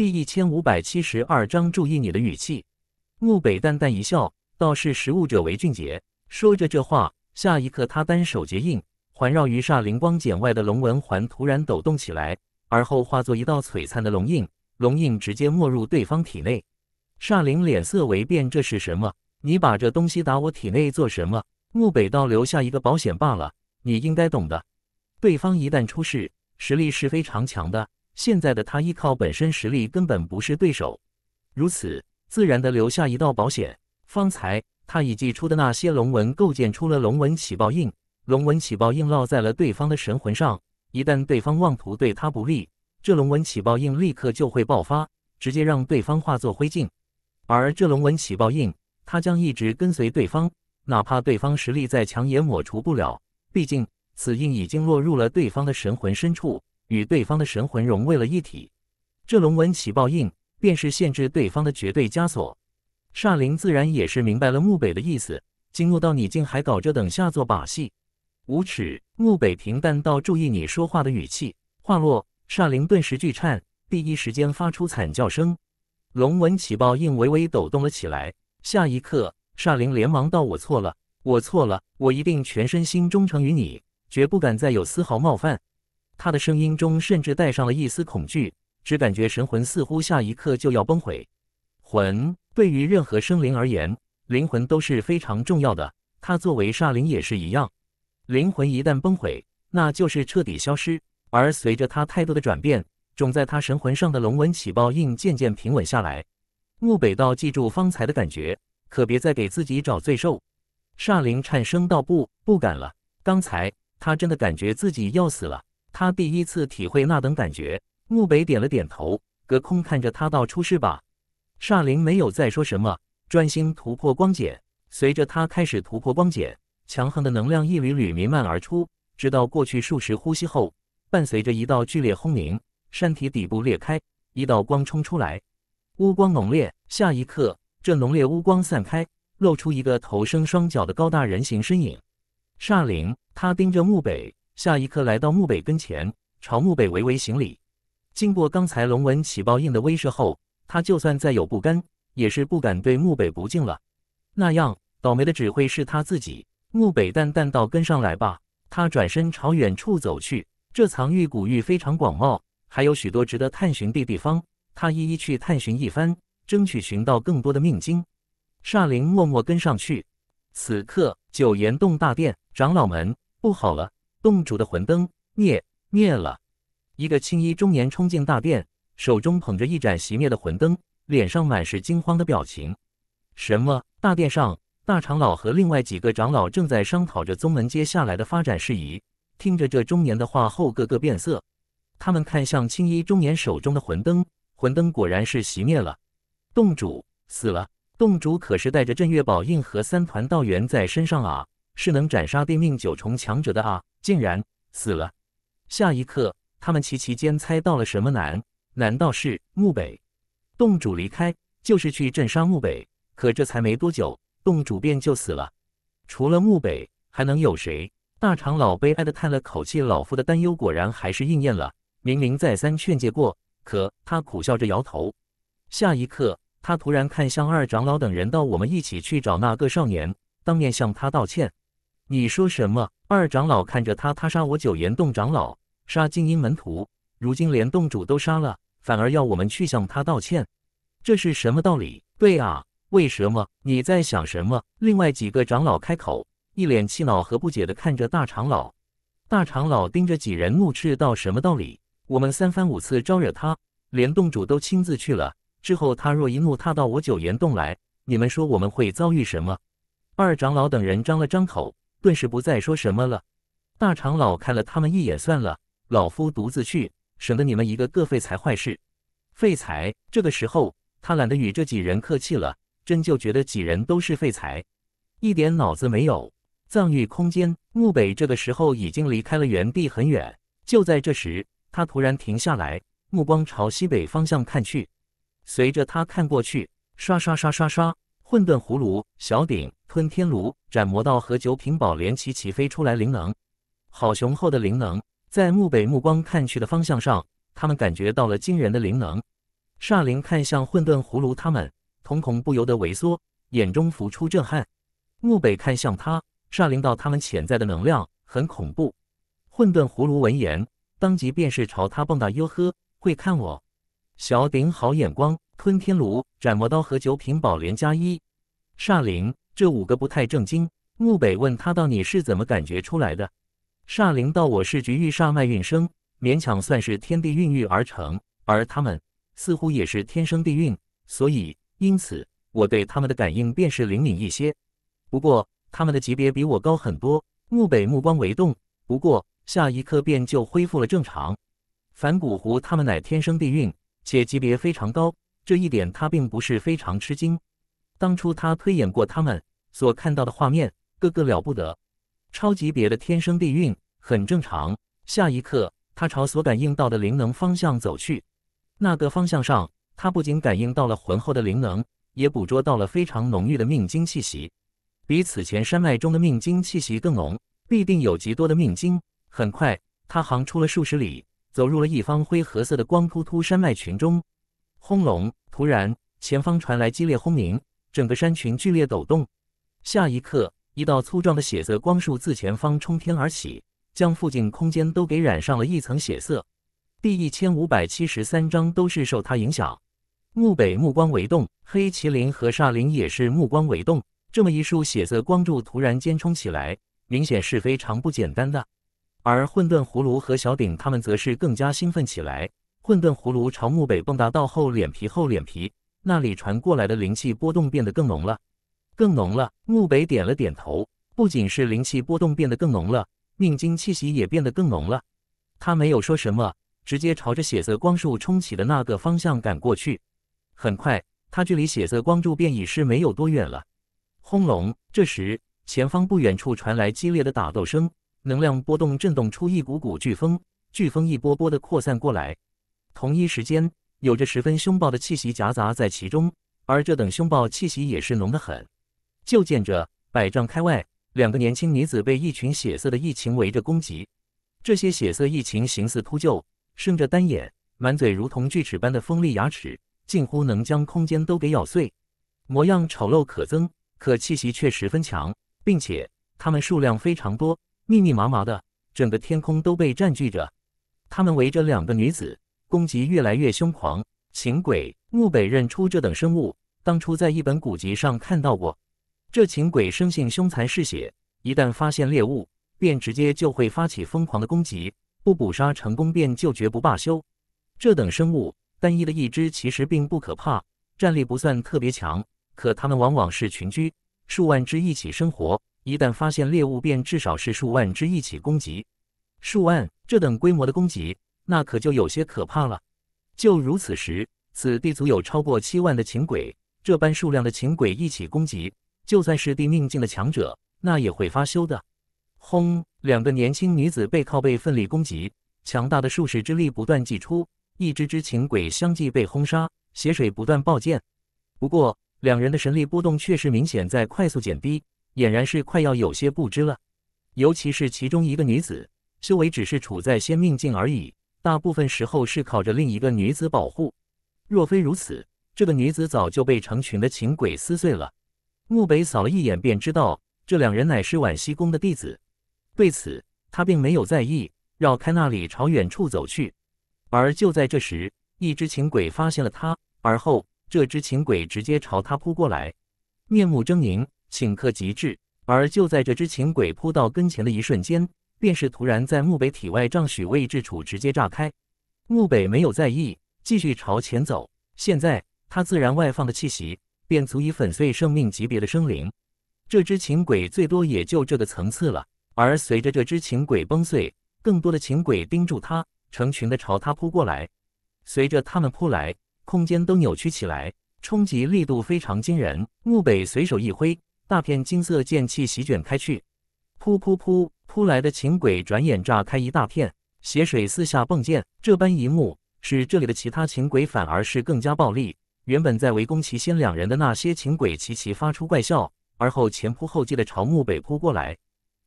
第一千五百七十二章，注意你的语气。木北淡淡一笑，道：“是食物者为俊杰。说着这话，下一刻他单手结印，环绕于煞灵光茧外的龙纹环突然抖动起来，而后化作一道璀璨的龙印，龙印直接没入对方体内。煞灵脸色为变，这是什么？你把这东西打我体内做什么？木北道，留下一个保险罢了，你应该懂的。对方一旦出事，实力是非常强的。现在的他依靠本身实力根本不是对手，如此自然的留下一道保险。方才他已祭出的那些龙纹构建出了龙纹起爆印，龙纹起爆印烙在了对方的神魂上。一旦对方妄图对他不利，这龙纹起爆印立刻就会爆发，直接让对方化作灰烬。而这龙纹起爆印，他将一直跟随对方，哪怕对方实力再强也抹除不了，毕竟此印已经落入了对方的神魂深处。与对方的神魂融为了一体，这龙纹起爆印便是限制对方的绝对枷锁。煞灵自然也是明白了木北的意思，惊怒道：“你竟还搞这等下作把戏，无耻！”木北平淡道：“注意你说话的语气。”话落，煞灵顿时巨颤，第一时间发出惨叫声，龙纹起爆印微微抖动了起来。下一刻，煞灵连忙道：“我错了，我错了，我一定全身心忠诚于你，绝不敢再有丝毫冒犯。”他的声音中甚至带上了一丝恐惧，只感觉神魂似乎下一刻就要崩毁。魂对于任何生灵而言，灵魂都是非常重要的。他作为煞灵也是一样，灵魂一旦崩毁，那就是彻底消失。而随着他态度的转变，种在他神魂上的龙纹起爆印渐渐平稳下来。木北道，记住方才的感觉，可别再给自己找罪受。煞灵颤声道：“不，不敢了。刚才他真的感觉自己要死了。”他第一次体会那等感觉，穆北点了点头，隔空看着他道：“出事吧。”煞灵没有再说什么，专心突破光茧。随着他开始突破光茧，强横的能量一缕缕弥漫而出。直到过去数十呼吸后，伴随着一道剧烈轰鸣，山体底部裂开，一道光冲出来，乌光浓烈。下一刻，这浓烈乌光散开，露出一个头生双脚的高大人形身影。煞灵，他盯着墓北。下一刻，来到墓北跟前，朝墓北微微行礼。经过刚才龙纹起爆印的威慑后，他就算再有不甘，也是不敢对墓北不敬了。那样倒霉的只会是他自己。墓北淡淡道：“跟上来吧。”他转身朝远处走去。这藏玉古玉非常广袤，还有许多值得探寻的地方，他一一去探寻一番，争取寻到更多的命经。煞灵默默跟上去。此刻，九岩洞大殿长老们，不好了！洞主的魂灯灭灭了，一个青衣中年冲进大殿，手中捧着一盏熄灭的魂灯，脸上满是惊慌的表情。什么？大殿上大长老和另外几个长老正在商讨着宗门接下来的发展事宜，听着这中年的话后，个个变色。他们看向青衣中年手中的魂灯，魂灯果然是熄灭了。洞主死了，洞主可是带着镇月宝印和三团道元在身上啊，是能斩杀地命九重强者的啊。竟然死了！下一刻，他们齐齐间猜到了什么？难难道是木北洞主离开就是去镇杀木北？可这才没多久，洞主便就死了。除了木北，还能有谁？大长老悲哀的叹了口气：“老夫的担忧果然还是应验了。明明再三劝诫过，可他苦笑着摇头。下一刻，他突然看向二长老等人道：‘我们一起去找那个少年，当面向他道歉。’你说什么？二长老看着他，他杀我九岩洞长老，杀精英门徒，如今连洞主都杀了，反而要我们去向他道歉，这是什么道理？对啊，为什么？你在想什么？另外几个长老开口，一脸气恼和不解的看着大长老。大长老盯着几人怒斥道：“什么道理？我们三番五次招惹他，连洞主都亲自去了，之后他若一怒踏到我九岩洞来，你们说我们会遭遇什么？”二长老等人张了张口。顿时不再说什么了。大长老看了他们一眼，算了，老夫独自去，省得你们一个个废材坏事。废材，这个时候他懒得与这几人客气了，真就觉得几人都是废材，一点脑子没有。藏域空间，木北这个时候已经离开了原地很远。就在这时，他突然停下来，目光朝西北方向看去。随着他看过去，刷刷刷刷刷。混沌葫芦、小鼎、吞天炉、斩魔刀和九品宝莲齐齐飞出来灵能，好雄厚的灵能！在木北目光看去的方向上，他们感觉到了惊人的灵能。煞灵看向混沌葫芦，他们瞳孔不由得萎缩，眼中浮出震撼。木北看向他，煞灵道：“他们潜在的能量很恐怖。”混沌葫芦闻言，当即便是朝他蹦跶：“哟呵，会看我，小鼎好眼光。”吞天炉、斩魔刀和九品宝莲加一，煞灵这五个不太正经。木北问他道：“你是怎么感觉出来的？”煞灵道：“我是局域煞脉运生，勉强算是天地孕育而成。而他们似乎也是天生地运，所以因此我对他们的感应便是灵敏一些。不过他们的级别比我高很多。”木北目光微动，不过下一刻便就恢复了正常。反骨狐他们乃天生地运，且级别非常高。这一点他并不是非常吃惊。当初他推演过他们所看到的画面，个个了不得，超级别的天生地运很正常。下一刻，他朝所感应到的灵能方向走去。那个方向上，他不仅感应到了浑厚的灵能，也捕捉到了非常浓郁的命经气息，比此前山脉中的命经气息更浓，必定有极多的命经。很快，他行出了数十里，走入了一方灰褐色的光秃秃山脉群中。轰隆！突然，前方传来激烈轰鸣，整个山群剧烈抖动。下一刻，一道粗壮的血色光束自前方冲天而起，将附近空间都给染上了一层血色。第一千五百七十三章都是受他影响。木北目光微动，黑麒麟和煞灵也是目光微动。这么一束血色光柱突然间冲起来，明显是非常不简单的。而混沌葫芦和小鼎他们则是更加兴奋起来。混沌葫芦朝墓北蹦跶到后，脸皮厚脸皮那里传过来的灵气波动变得更浓了，更浓了。墓北点了点头，不仅是灵气波动变得更浓了，命经气息也变得更浓了。他没有说什么，直接朝着血色光束冲起的那个方向赶过去。很快，他距离血色光柱便已是没有多远了。轰隆！这时，前方不远处传来激烈的打斗声，能量波动震动出一股股飓风，飓风一波波的扩散过来。同一时间，有着十分凶暴的气息夹杂在其中，而这等凶暴气息也是浓得很。就见着百丈开外，两个年轻女子被一群血色的异禽围着攻击。这些血色异禽形似秃鹫，生着单眼，满嘴如同锯齿般的锋利牙齿，近乎能将空间都给咬碎，模样丑陋可憎，可气息却十分强，并且它们数量非常多，密密麻麻的，整个天空都被占据着。它们围着两个女子。攻击越来越凶狂，秦鬼木北认出这等生物，当初在一本古籍上看到过。这秦鬼生性凶残嗜血，一旦发现猎物，便直接就会发起疯狂的攻击，不捕杀成功便就绝不罢休。这等生物，单一的一只其实并不可怕，战力不算特别强，可他们往往是群居，数万只一起生活，一旦发现猎物，便至少是数万只一起攻击。数万这等规模的攻击。那可就有些可怕了。就如此时，此地足有超过七万的情鬼，这般数量的情鬼一起攻击，就算是地命境的强者，那也会发羞的。轰！两个年轻女子背靠背奋力攻击，强大的术士之力不断挤出，一只只情鬼相继被轰杀，血水不断爆溅。不过，两人的神力波动确实明显在快速减低，俨然是快要有些不知了。尤其是其中一个女子，修为只是处在先命境而已。大部分时候是靠着另一个女子保护，若非如此，这个女子早就被成群的情鬼撕碎了。穆北扫了一眼，便知道这两人乃是宛西宫的弟子，对此他并没有在意，绕开那里朝远处走去。而就在这时，一只情鬼发现了他，而后这只情鬼直接朝他扑过来，面目狰狞，顷刻即至。而就在这只情鬼扑到跟前的一瞬间，便是突然在木北体外丈许位置处直接炸开，木北没有在意，继续朝前走。现在他自然外放的气息便足以粉碎生命级别的生灵，这只琴鬼最多也就这个层次了。而随着这只琴鬼崩碎，更多的琴鬼盯住他，成群的朝他扑过来。随着他们扑来，空间都扭曲起来，冲击力度非常惊人。木北随手一挥，大片金色剑气席卷开去，噗噗噗。扑来的秦鬼转眼炸开一大片，血水四下迸溅。这般一幕使这里的其他秦鬼反而是更加暴力。原本在围攻齐仙两人的那些秦鬼齐齐发出怪笑，而后前仆后继地朝墓北扑过来，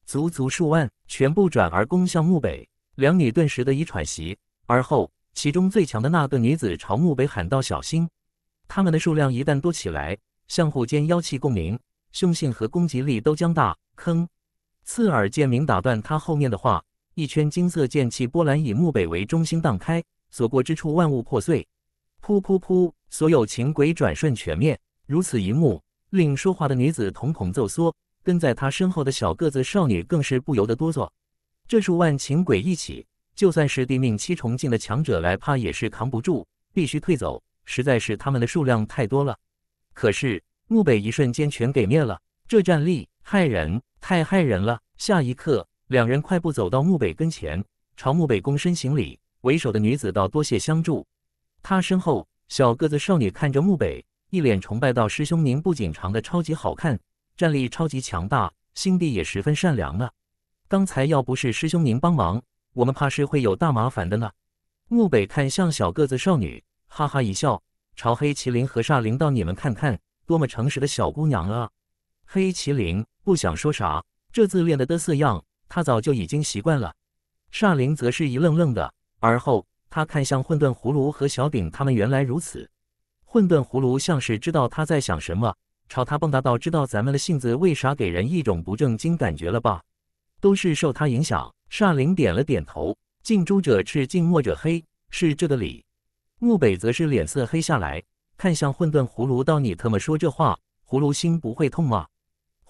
足足数万，全部转而攻向墓北。两女顿时的一喘息，而后其中最强的那个女子朝墓北喊道：“小心，他们的数量一旦多起来，相互间妖气共鸣，凶性和攻击力都将大。”坑。刺耳剑鸣打断他后面的话，一圈金色剑气波澜以木北为中心荡开，所过之处万物破碎。噗噗噗！所有情鬼转瞬全灭。如此一幕令说话的女子瞳孔骤缩，跟在她身后的小个子少女更是不由得哆嗦。这数万秦鬼一起，就算是地命七重境的强者来，怕也是扛不住，必须退走。实在是他们的数量太多了。可是木北一瞬间全给灭了，这战力！害人太害人了！下一刻，两人快步走到墓北跟前，朝墓北躬身行礼。为首的女子道：“多谢相助。”她身后，小个子少女看着墓北，一脸崇拜道：“师兄，您不仅长得超级好看，战力超级强大，心地也十分善良呢。刚才要不是师兄您帮忙，我们怕是会有大麻烦的呢。”墓北看向小个子少女，哈哈一笑，朝黑麒麟和煞灵道：“你们看看，多么诚实的小姑娘啊！”黑麒麟。不想说啥，这自恋的嘚瑟样，他早就已经习惯了。煞灵则是一愣愣的，而后他看向混沌葫芦和小饼，他们原来如此。混沌葫芦像是知道他在想什么，朝他蹦跶到知道咱们的性子为啥给人一种不正经感觉了吧？都是受他影响。煞灵点了点头，近朱者赤，近墨者黑，是这个理。木北则是脸色黑下来，看向混沌葫芦，道：“你特么说这话，葫芦心不会痛吗？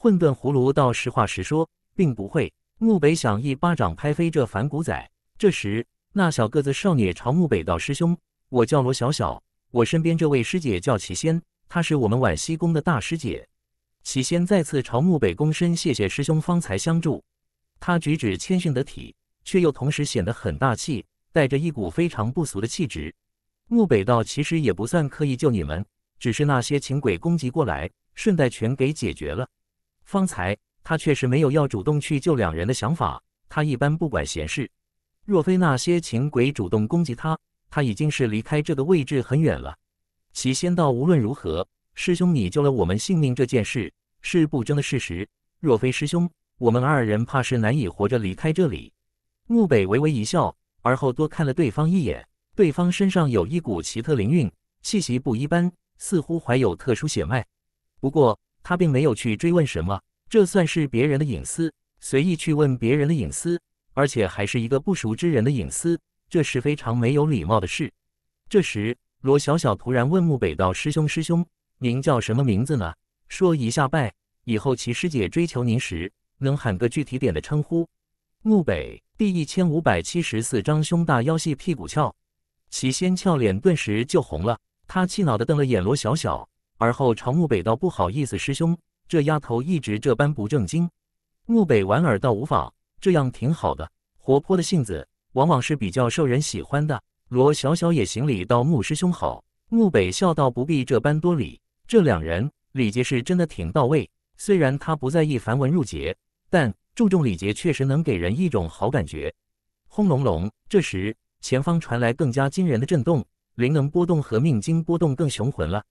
混沌葫芦倒实话实说，并不会。木北想一巴掌拍飞这反骨仔。这时，那小个子少年朝木北道：“师兄，我叫罗小小，我身边这位师姐叫齐仙，她是我们晚西宫的大师姐。”齐仙再次朝木北躬身，谢谢师兄方才相助。他举止谦逊得体，却又同时显得很大气，带着一股非常不俗的气质。木北道：“其实也不算刻意救你们，只是那些请鬼攻击过来，顺带全给解决了。”方才他确实没有要主动去救两人的想法，他一般不管闲事。若非那些情鬼主动攻击他，他已经是离开这个位置很远了。齐仙道，无论如何，师兄你救了我们性命这件事是不争的事实。若非师兄，我们二人怕是难以活着离开这里。木北微微一笑，而后多看了对方一眼。对方身上有一股奇特灵韵气息，不一般，似乎怀有特殊血脉。不过。他并没有去追问什么，这算是别人的隐私，随意去问别人的隐私，而且还是一个不熟之人的隐私，这是非常没有礼貌的事。这时，罗小小突然问木北道：“师兄，师兄，您叫什么名字呢？说一下拜，以后齐师姐追求您时，能喊个具体点的称呼。”木北第一千五百七十四章胸大腰细屁股翘，齐仙俏脸顿时就红了，他气恼的瞪了眼罗小小。而后朝木北道：“不好意思，师兄，这丫头一直这般不正经。”木北莞尔道：“无妨，这样挺好的，活泼的性子往往是比较受人喜欢的。”罗小小也行礼道：“木师兄好。”木北笑道：“不必这般多礼。”这两人礼节是真的挺到位。虽然他不在意繁文缛节，但注重礼节确实能给人一种好感觉。轰隆隆，这时前方传来更加惊人的震动，灵能波动和命经波动更雄浑了。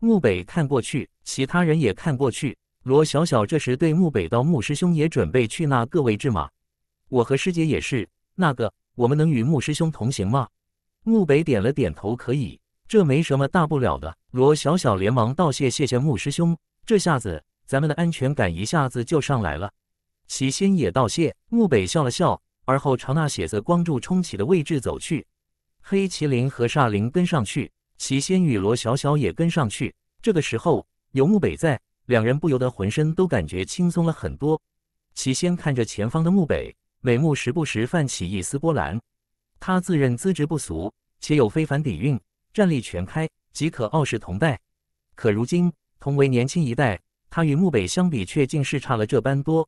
穆北看过去，其他人也看过去。罗小小这时对穆北道：“穆师兄也准备去那个位置吗？我和师姐也是。那个，我们能与穆师兄同行吗？”穆北点了点头：“可以，这没什么大不了的。”罗小小连忙道谢：“谢谢穆师兄。”这下子，咱们的安全感一下子就上来了。齐心也道谢。穆北笑了笑，而后朝那血色光柱冲起的位置走去。黑麒麟和煞灵跟上去。齐仙与罗小小也跟上去。这个时候有木北在，两人不由得浑身都感觉轻松了很多。齐仙看着前方的木北，美目时不时泛起一丝波澜。他自认资质不俗，且有非凡底蕴，战力全开即可傲视同代。可如今同为年轻一代，他与木北相比却竟是差了这般多，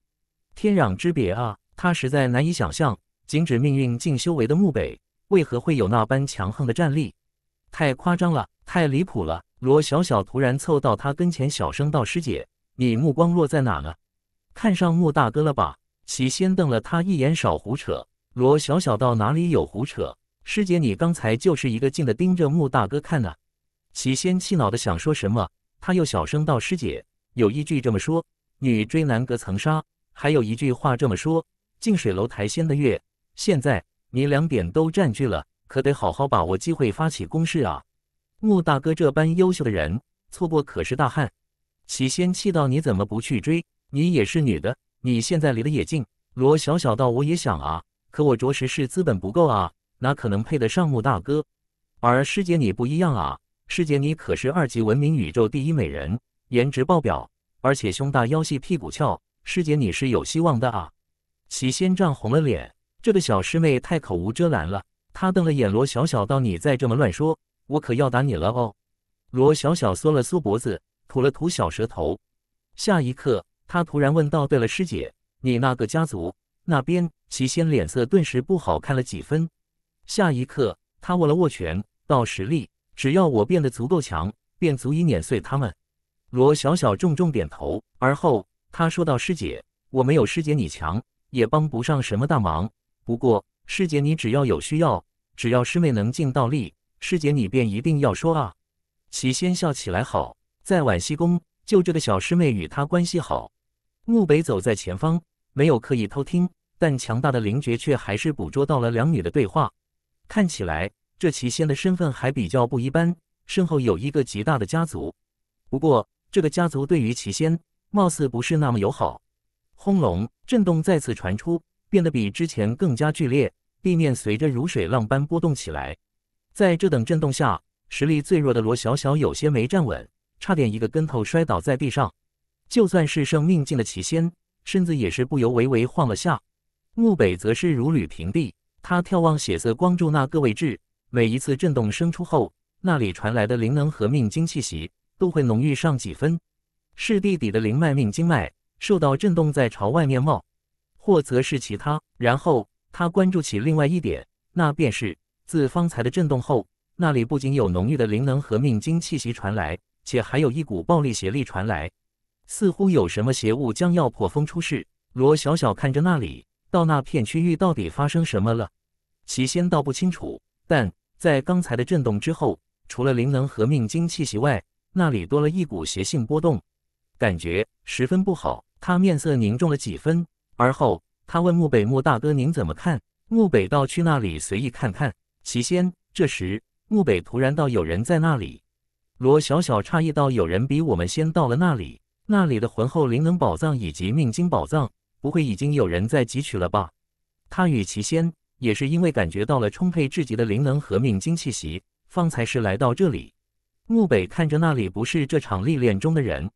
天壤之别啊！他实在难以想象，仅指命运境修为的木北为何会有那般强横的战力。太夸张了，太离谱了！罗小小突然凑到他跟前，小声道：“师姐，你目光落在哪了？看上穆大哥了吧？”齐仙瞪了他一眼，少胡扯。罗小小道：“哪里有胡扯？师姐，你刚才就是一个劲的盯着穆大哥看呢。”齐仙气恼的想说什么，他又小声道：“师姐，有一句这么说，女追男隔层纱；还有一句话这么说，近水楼台先得月。现在你两点都占据了。”可得好好把握机会，发起攻势啊！穆大哥这般优秀的人，错过可是大憾。齐仙气道：“你怎么不去追？你也是女的，你现在离得也近。”罗小小道：“我也想啊，可我着实是资本不够啊，哪可能配得上穆大哥？而师姐你不一样啊，师姐你可是二级文明宇宙第一美人，颜值爆表，而且胸大腰细屁股翘，师姐你是有希望的啊！”齐仙涨红了脸，这个小师妹太口无遮拦了。他瞪了眼罗小小，道：“你再这么乱说，我可要打你了哦。”罗小小缩了缩脖子，吐了吐小舌头。下一刻，他突然问道：“对了，师姐，你那个家族那边？”齐仙脸色顿时不好看了几分。下一刻，他握了握拳，道：“实力，只要我变得足够强，便足以碾碎他们。”罗小小重重点头，而后他说道：“师姐，我没有师姐你强，也帮不上什么大忙。不过……”师姐，你只要有需要，只要师妹能尽到力，师姐你便一定要说啊。齐仙笑起来好，在晚西宫就这个小师妹与她关系好。穆北走在前方，没有刻意偷听，但强大的灵觉却还是捕捉到了两女的对话。看起来这齐仙的身份还比较不一般，身后有一个极大的家族。不过这个家族对于齐仙貌似不是那么友好。轰隆，震动再次传出。变得比之前更加剧烈，地面随着如水浪般波动起来。在这等震动下，实力最弱的罗小小有些没站稳，差点一个跟头摔倒在地上。就算是圣命境的奇仙，身子也是不由微微晃了下。穆北则是如履平地，他眺望血色光柱那个位置，每一次震动生出后，那里传来的灵能和命精气息都会浓郁上几分，是地底的灵脉命经脉受到震动在朝外面冒。或则是其他，然后他关注起另外一点，那便是自方才的震动后，那里不仅有浓郁的灵能和命经气息传来，且还有一股暴力邪力传来，似乎有什么邪物将要破风出世。罗小小看着那里，到那片区域到底发生什么了？其先倒不清楚，但在刚才的震动之后，除了灵能和命经气息外，那里多了一股邪性波动，感觉十分不好。他面色凝重了几分。而后，他问木北：“木大哥，您怎么看？”木北道：“去那里随意看看。”齐仙这时，木北突然道：“有人在那里。”罗小小诧异道：“有人比我们先到了那里？那里的浑厚灵能宝藏以及命晶宝藏，不会已经有人在汲取了吧？”他与齐仙也是因为感觉到了充沛至极的灵能和命晶气息，方才是来到这里。木北看着那里，不是这场历练中的人。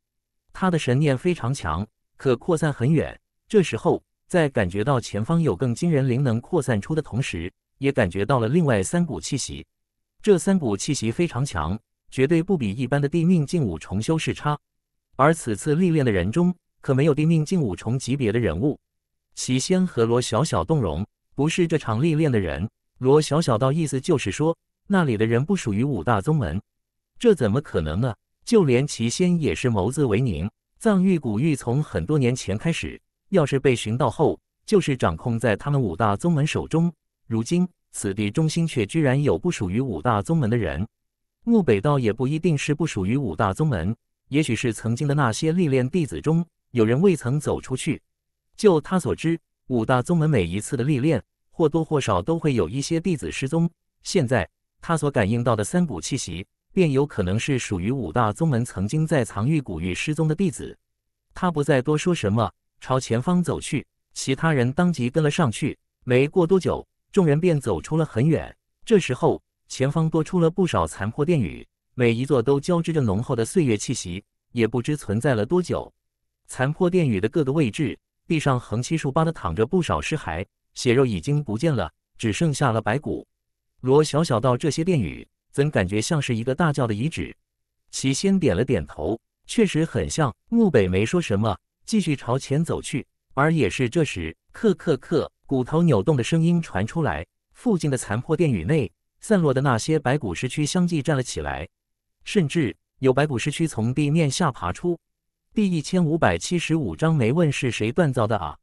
他的神念非常强，可扩散很远。这时候，在感觉到前方有更惊人灵能扩散出的同时，也感觉到了另外三股气息。这三股气息非常强，绝对不比一般的地命境五重修士差。而此次历练的人中，可没有地命境五重级别的人物。齐仙和罗小小动容，不是这场历练的人。罗小小道意思就是说，那里的人不属于五大宗门。这怎么可能呢？就连齐仙也是眸子为凝。藏玉古玉从很多年前开始。要是被寻到后，就是掌控在他们五大宗门手中。如今此地中心却居然有不属于五大宗门的人，木北道也不一定是不属于五大宗门，也许是曾经的那些历练弟子中有人未曾走出去。就他所知，五大宗门每一次的历练，或多或少都会有一些弟子失踪。现在他所感应到的三股气息，便有可能是属于五大宗门曾经在藏玉古域失踪的弟子。他不再多说什么。朝前方走去，其他人当即跟了上去。没过多久，众人便走出了很远。这时候，前方多出了不少残破殿宇，每一座都交织着浓厚的岁月气息，也不知存在了多久。残破殿宇的各个位置，地上横七竖八的躺着不少尸骸，血肉已经不见了，只剩下了白骨。罗小小道：“这些殿宇怎感觉像是一个大教的遗址？”齐先点了点头，确实很像。木北没说什么。继续朝前走去，而也是这时，克克克，骨头扭动的声音传出来。附近的残破殿宇内，散落的那些白骨尸躯相继站了起来，甚至有白骨尸躯从地面下爬出。第一千五百七十五章没问是谁锻造的啊！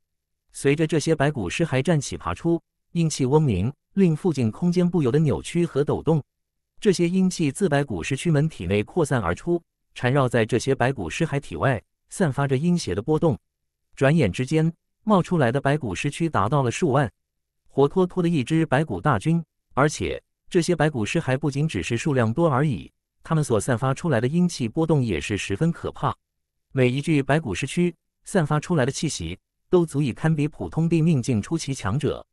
随着这些白骨尸骸站起爬出，阴气嗡鸣，令附近空间不由得扭曲和抖动。这些阴气自白骨尸躯们体内扩散而出，缠绕在这些白骨尸骸体外。散发着阴邪的波动，转眼之间冒出来的白骨尸躯达到了数万，活脱脱的一支白骨大军。而且这些白骨尸还不仅只是数量多而已，它们所散发出来的阴气波动也是十分可怕。每一具白骨尸躯散发出来的气息，都足以堪比普通地命境初期强者。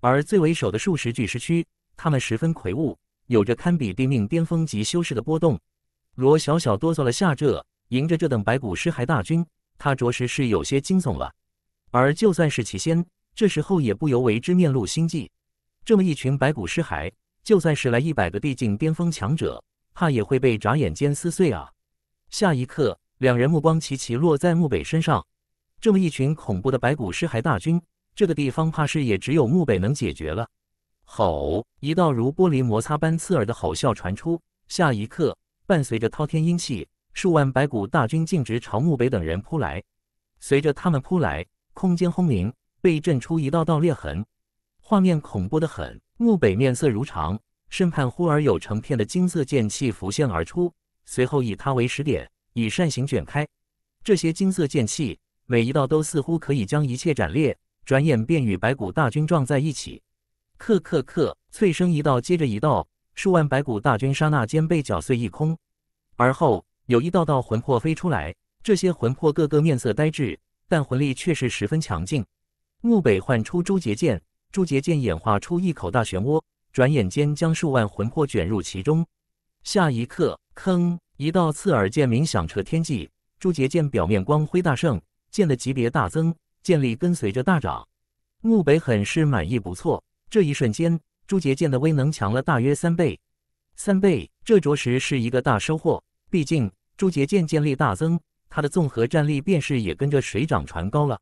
而最为首的数十具尸躯，它们十分魁梧，有着堪比地命巅峰级修士的波动。罗小小哆嗦了下，这。迎着这等白骨尸骸大军，他着实是有些惊悚了。而就算是齐仙，这时候也不由为之面露心悸。这么一群白骨尸骸，就算是来一百个地境巅峰强者，怕也会被眨眼间撕碎啊！下一刻，两人目光齐齐落在木北身上。这么一群恐怖的白骨尸骸大军，这个地方怕是也只有木北能解决了。吼！一道如玻璃摩擦般刺耳的吼啸传出，下一刻，伴随着滔天阴气。数万白骨大军径直朝墓北等人扑来，随着他们扑来，空间轰鸣，被震出一道道裂痕，画面恐怖得很。墓北面色如常，身畔忽而有成片的金色剑气浮现而出，随后以它为始点，以扇形卷开。这些金色剑气每一道都似乎可以将一切斩裂，转眼便与白骨大军撞在一起，克克克，脆声一道接着一道，数万白骨大军刹那间被搅碎一空，而后。有一道道魂魄飞出来，这些魂魄个个面色呆滞，但魂力却是十分强劲。木北唤出朱结剑，朱结剑演化出一口大漩涡，转眼间将数万魂魄卷入其中。下一刻，吭！一道刺耳剑鸣响彻天际，朱结剑表面光辉大盛，剑的级别大增，剑力跟随着大涨。木北很是满意，不错。这一瞬间，朱结剑的威能强了大约三倍，三倍，这着实是一个大收获。毕竟朱杰剑剑力大增，他的综合战力便是也跟着水涨船高了。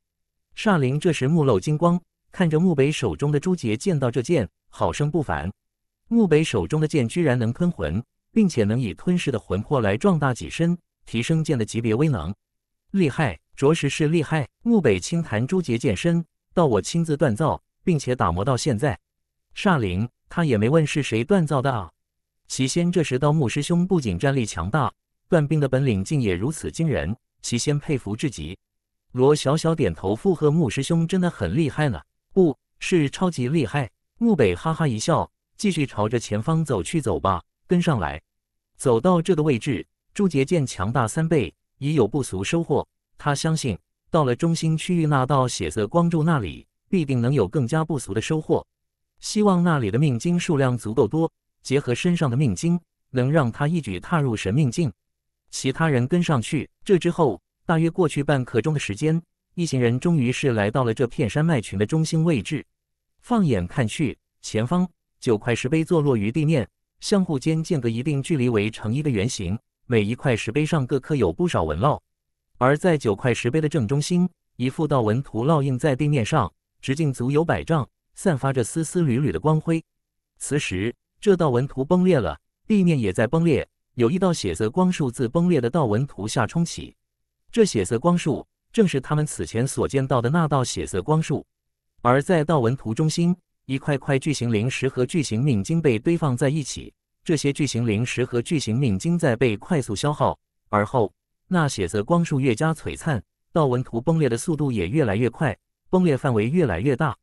煞灵这时目露金光，看着木北手中的朱杰剑，到这剑好生不凡。木北手中的剑居然能吞魂，并且能以吞噬的魂魄来壮大己身，提升剑的级别威能。厉害，着实是厉害。木北轻弹朱杰剑身，到我亲自锻造，并且打磨到现在。煞灵他也没问是谁锻造的。啊。齐仙这时道：“木师兄不仅战力强大。段冰的本领竟也如此惊人，齐仙佩服至极。罗小小点头附和：“穆师兄真的很厉害呢，不是超级厉害。”穆北哈哈一笑，继续朝着前方走去：“走吧，跟上来。”走到这个位置，朱杰见强大三倍，已有不俗收获。他相信，到了中心区域那道血色光柱那里，必定能有更加不俗的收获。希望那里的命经数量足够多，结合身上的命经，能让他一举踏入神命境。其他人跟上去。这之后，大约过去半刻钟的时间，一行人终于是来到了这片山脉群的中心位置。放眼看去，前方九块石碑坐落于地面，相互间间隔一定距离，为成一个圆形。每一块石碑上各刻有不少纹络，而在九块石碑的正中心，一副道纹图烙印在地面上，直径足有百丈，散发着丝丝缕缕的光辉。此时，这道纹图崩裂了，地面也在崩裂。有一道血色光束自崩裂的道纹图下冲起，这血色光束正是他们此前所见到的那道血色光束。而在道纹图中心，一块块巨型灵石和巨型命晶被堆放在一起，这些巨型灵石和巨型命晶在被快速消耗，而后那血色光束越加璀璨，道纹图崩裂的速度也越来越快，崩裂范围越来越大。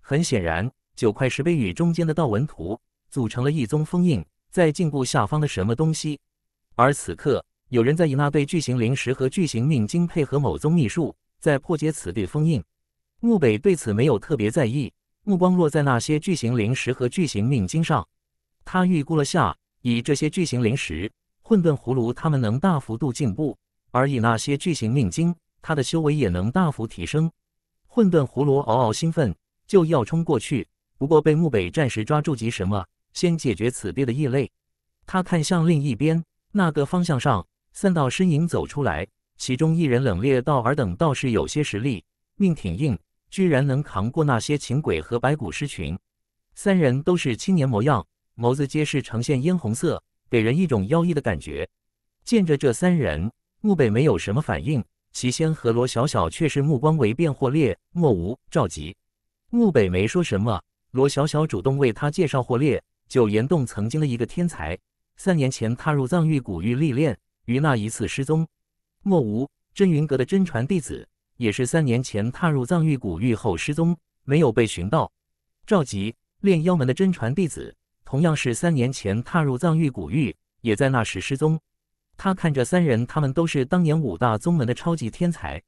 很显然，九块石碑与中间的道纹图组成了一宗封印。在禁锢下方的什么东西？而此刻，有人在以那对巨型灵石和巨型命经配合某宗秘术，在破解此地封印。木北对此没有特别在意，目光落在那些巨型灵石和巨型命经上。他预估了下，以这些巨型灵石，混沌葫芦他们能大幅度进步；而以那些巨型命经，他的修为也能大幅提升。混沌葫芦嗷嗷兴奋，就要冲过去，不过被木北暂时抓住，急什么？先解决此地的异类。他看向另一边那个方向上，三道身影走出来，其中一人冷冽道：“尔等倒是有些实力，命挺硬，居然能扛过那些情鬼和白骨尸群。”三人都是青年模样，眸子皆是呈现嫣红色，给人一种妖异的感觉。见着这三人，穆北没有什么反应，齐仙和罗小小却是目光为变或烈、莫无、赵吉。穆北没说什么，罗小小主动为他介绍霍烈。九岩洞曾经的一个天才，三年前踏入藏域古域历练，于那一次失踪。莫无真云阁的真传弟子，也是三年前踏入藏域古域后失踪，没有被寻到。赵吉炼妖门的真传弟子，同样是三年前踏入藏域古域，也在那时失踪。他看着三人，他们都是当年五大宗门的超级天才。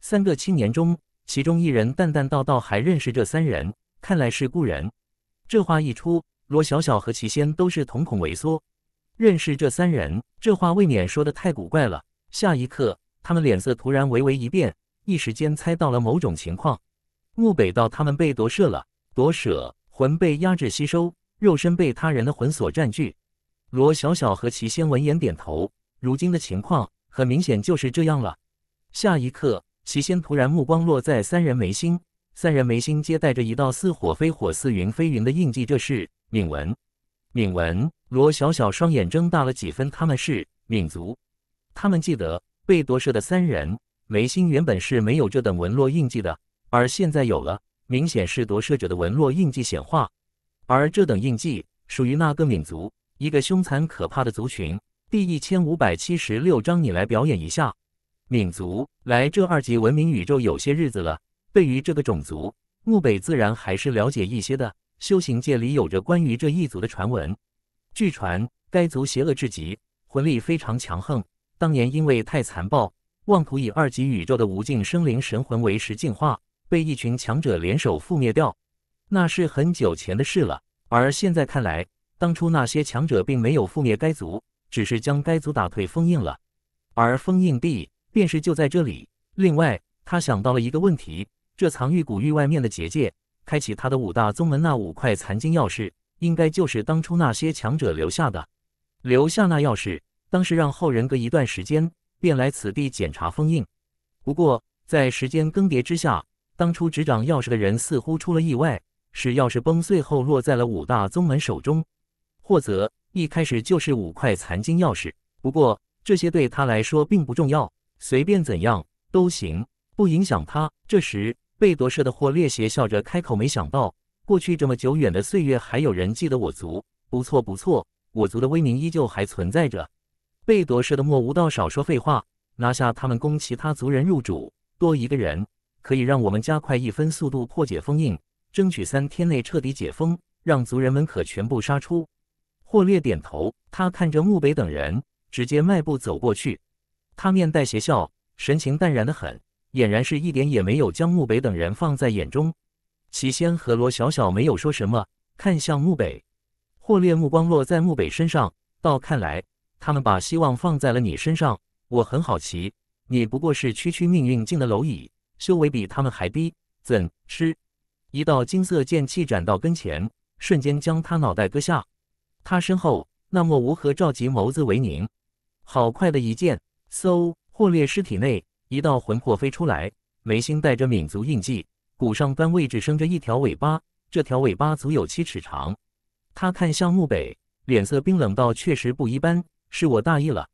三个青年中，其中一人淡淡道道，还认识这三人，看来是故人。这话一出。罗小小和齐仙都是瞳孔萎缩，认识这三人，这话未免说的太古怪了。下一刻，他们脸色突然微微一变，一时间猜到了某种情况。木北道他们被夺舍了，夺舍魂被压制吸收，肉身被他人的魂所占据。罗小小和齐仙闻言点头，如今的情况很明显就是这样了。下一刻，齐仙突然目光落在三人眉心，三人眉心皆带着一道似火非火、似云非云的印记，这是。敏文，敏文，罗小小双眼睁大了几分。他们是敏族，他们记得被夺舍的三人眉心原本是没有这等纹络印记的，而现在有了，明显是夺舍者的纹络印记显化。而这等印记属于那个敏族，一个凶残可怕的族群。第一千五百七十六章，你来表演一下。敏族，来这二级文明宇宙有些日子了，对于这个种族，木北自然还是了解一些的。修行界里有着关于这一族的传闻，据传该族邪恶至极，魂力非常强横。当年因为太残暴，妄图以二级宇宙的无尽生灵神魂为食进化，被一群强者联手覆灭掉。那是很久前的事了。而现在看来，当初那些强者并没有覆灭该族，只是将该族打退封印了。而封印地便是就在这里。另外，他想到了一个问题：这藏玉古域外面的结界。开启他的五大宗门，那五块残金钥匙应该就是当初那些强者留下的。留下那钥匙，当时让后人隔一段时间便来此地检查封印。不过在时间更迭之下，当初执掌钥匙的人似乎出了意外，使钥匙崩碎后落在了五大宗门手中，或者一开始就是五块残金钥匙。不过这些对他来说并不重要，随便怎样都行，不影响他。这时。被夺舍的霍烈邪笑着开口，没想到过去这么久远的岁月，还有人记得我族。不错不错，我族的威名依旧还存在着。被夺舍的莫无道少说废话，拿下他们，供其他族人入主。多一个人，可以让我们加快一分速度破解封印，争取三天内彻底解封，让族人们可全部杀出。霍烈点头，他看着墓北等人，直接迈步走过去。他面带邪笑，神情淡然的很。俨然是一点也没有将穆北等人放在眼中。齐仙和罗小小没有说什么，看向穆北。霍烈目光落在穆北身上，倒看来他们把希望放在了你身上。我很好奇，你不过是区区命运境的蝼蚁，修为比他们还低，怎吃？”一道金色剑气斩到跟前，瞬间将他脑袋割下。他身后，那么无和召集眸子为凝。好快的一剑！嗖，霍烈尸体内。一道魂魄飞出来，眉心带着敏族印记，骨上端位置生着一条尾巴，这条尾巴足有七尺长。他看向墓北，脸色冰冷道：“确实不一般。是我大意了，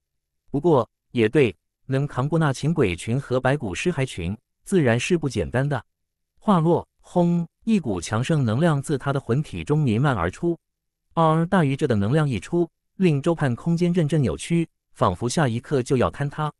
不过也对，能扛过那秦鬼群和白骨尸骸群，自然是不简单的。话落，轰！一股强盛能量自他的魂体中弥漫而出，而大于这的能量一出，令周判空间阵阵扭曲，仿佛下一刻就要坍塌。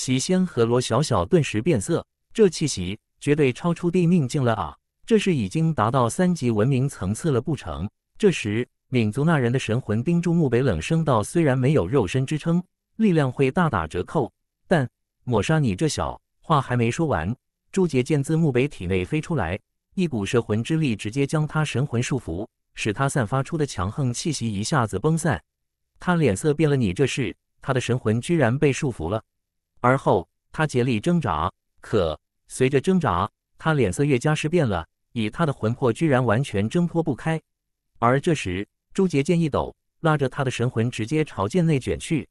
齐仙和罗小小顿时变色，这气息绝对超出地命境了啊！这是已经达到三级文明层次了不成？这时，敏族那人的神魂盯住穆北，冷声道：“虽然没有肉身支撑，力量会大打折扣，但抹杀你这小话还没说完，朱杰剑自穆北体内飞出来，一股摄魂之力直接将他神魂束缚，使他散发出的强横气息一下子崩散。他脸色变了，你这是他的神魂居然被束缚了！而后，他竭力挣扎，可随着挣扎，他脸色越加是变了。以他的魂魄，居然完全挣脱不开。而这时，朱杰剑一抖，拉着他的神魂直接朝剑内卷去。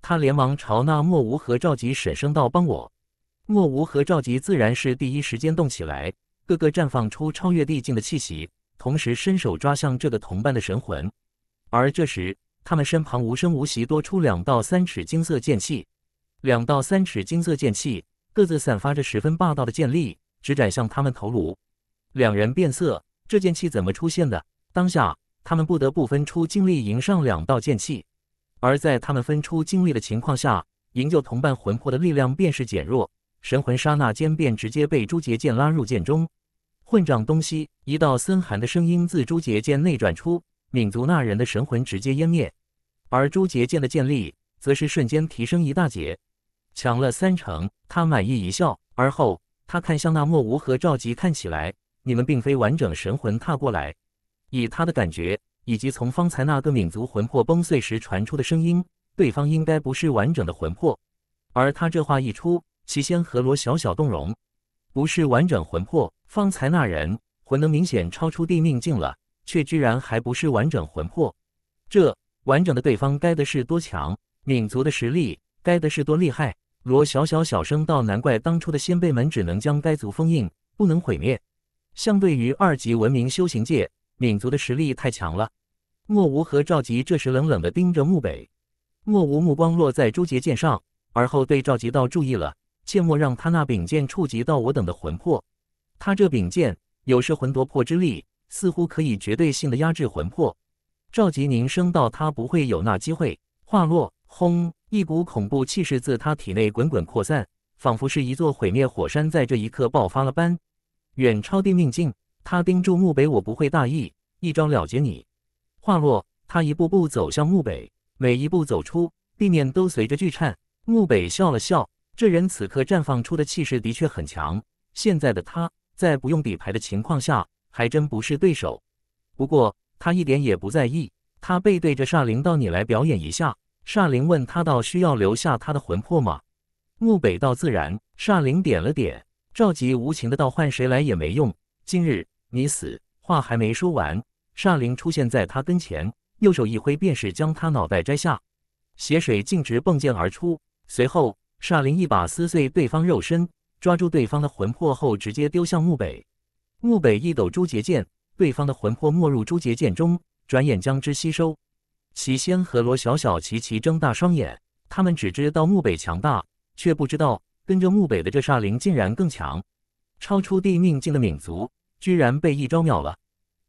他连忙朝那莫无和赵吉婶声道：“帮我！”莫无和赵吉自然是第一时间动起来，各个绽放出超越地境的气息，同时伸手抓向这个同伴的神魂。而这时，他们身旁无声无息多出两道三尺金色剑气。两道三尺金色剑气各自散发着十分霸道的剑力，直斩向他们头颅。两人变色，这剑气怎么出现的？当下他们不得不分出精力迎上两道剑气，而在他们分出精力的情况下，营救同伴魂魄的力量便是减弱。神魂刹那间便直接被朱杰剑拉入剑中。混账东西！一道森寒的声音自朱杰剑内转出，敏族那人的神魂直接湮灭，而朱杰剑的剑力则是瞬间提升一大截。抢了三成，他满意一笑，而后他看向那莫无和赵吉，看起来你们并非完整神魂踏过来。以他的感觉，以及从方才那个敏族魂魄崩碎时传出的声音，对方应该不是完整的魂魄。而他这话一出，齐仙和罗小小动容，不是完整魂魄。方才那人魂能明显超出地命境了，却居然还不是完整魂魄。这完整的对方该的是多强？敏族的实力该的是多厉害？罗小小小声道：“难怪当初的先辈们只能将该族封印，不能毁灭。相对于二级文明修行界，敏族的实力太强了。”莫无和赵吉这时冷冷地盯着墓北。莫无目光落在朱杰剑上，而后对赵吉道：“注意了，切莫让他那柄剑触及到我等的魂魄。他这柄剑有摄魂夺魄之力，似乎可以绝对性的压制魂魄。”赵吉凝声道：“他不会有那机会。”话落，轰。一股恐怖气势自他体内滚滚扩散，仿佛是一座毁灭火山在这一刻爆发了般，远超地命境。他盯住墓北，我不会大意，一招了结你。话落，他一步步走向墓北，每一步走出，地面都随着巨颤。墓北笑了笑，这人此刻绽放出的气势的确很强。现在的他在不用底牌的情况下，还真不是对手。不过他一点也不在意，他背对着煞灵道：“你来表演一下。”煞灵问他道：“需要留下他的魂魄吗？”木北道：“自然。”煞灵点了点。召集无情的道：“换谁来也没用。今日你死。”话还没说完，煞灵出现在他跟前，右手一挥，便是将他脑袋摘下，血水径直迸溅而出。随后，煞灵一把撕碎对方肉身，抓住对方的魂魄后，直接丢向木北。木北一抖朱结剑，对方的魂魄没入朱结剑中，转眼将之吸收。齐仙和罗小小齐齐睁大双眼，他们只知道穆北强大，却不知道跟着穆北的这煞灵竟然更强，超出地命境的冥族居然被一招秒了！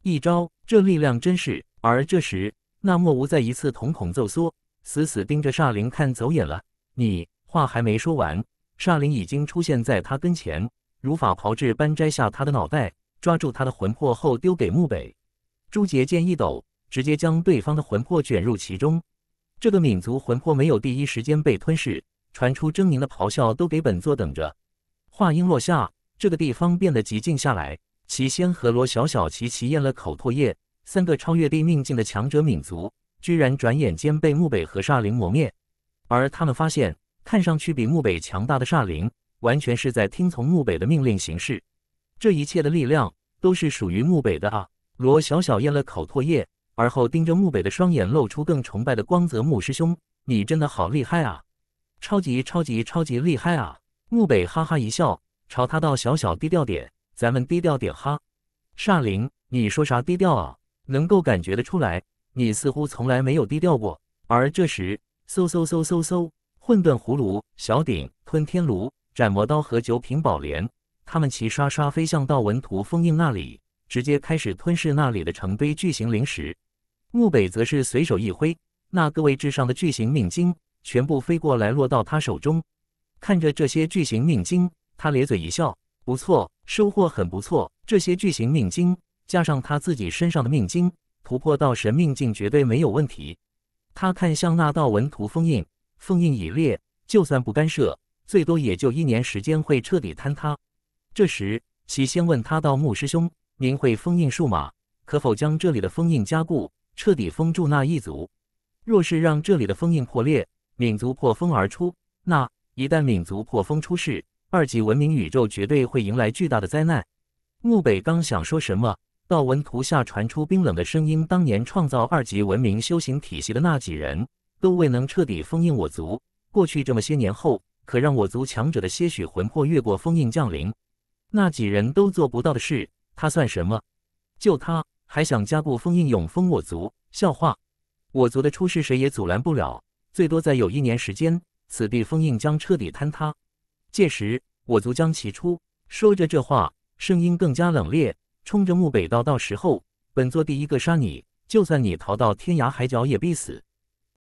一招，这力量真是……而这时，那莫无再一次瞳孔骤缩，死死盯着煞灵，看走眼了。你话还没说完，煞灵已经出现在他跟前，如法炮制般摘下他的脑袋，抓住他的魂魄后丢给穆北。朱杰剑一抖。直接将对方的魂魄卷入其中，这个闽族魂魄没有第一时间被吞噬，传出狰狞的咆哮，都给本座等着。话音落下，这个地方变得寂静下来。齐仙和罗小小齐齐咽了口唾液，三个超越地命境的强者闽族，居然转眼间被木北和煞灵磨灭。而他们发现，看上去比木北强大的煞灵，完全是在听从木北的命令行事。这一切的力量都是属于木北的啊！罗小小咽了口唾液。而后盯着穆北的双眼，露出更崇拜的光泽。穆师兄，你真的好厉害啊！超级超级超级厉害啊！穆北哈哈一笑，朝他道：“小小低调点，咱们低调点哈。”煞灵，你说啥低调啊？能够感觉得出来，你似乎从来没有低调过。而这时，嗖嗖嗖嗖嗖，混沌葫芦、小鼎、吞天炉、斩魔刀和九品宝莲，他们齐刷刷飞向道文图封印那里，直接开始吞噬那里的成堆巨型灵石。木北则是随手一挥，那个位置上的巨型命经全部飞过来，落到他手中。看着这些巨型命经，他咧嘴一笑：“不错，收获很不错。这些巨型命经加上他自己身上的命经，突破到神命境绝对没有问题。”他看向那道纹图封印，封印已裂，就算不干涉，最多也就一年时间会彻底坍塌。这时，齐先问他道：“穆师兄，您会封印术吗？可否将这里的封印加固？”彻底封住那一族，若是让这里的封印破裂，领族破封而出，那一旦领族破封出世，二级文明宇宙绝对会迎来巨大的灾难。木北刚想说什么，道文图下传出冰冷的声音：“当年创造二级文明修行体系的那几人都未能彻底封印我族，过去这么些年后，可让我族强者的些许魂魄越过封印降临，那几人都做不到的事，他算什么？就他。”还想加固封印，永封我族？笑话！我族的出世谁也阻拦不了，最多再有一年时间，此地封印将彻底坍塌，届时我族将齐出。说着这话，声音更加冷冽，冲着木北道：“到时候，本座第一个杀你，就算你逃到天涯海角，也必死。”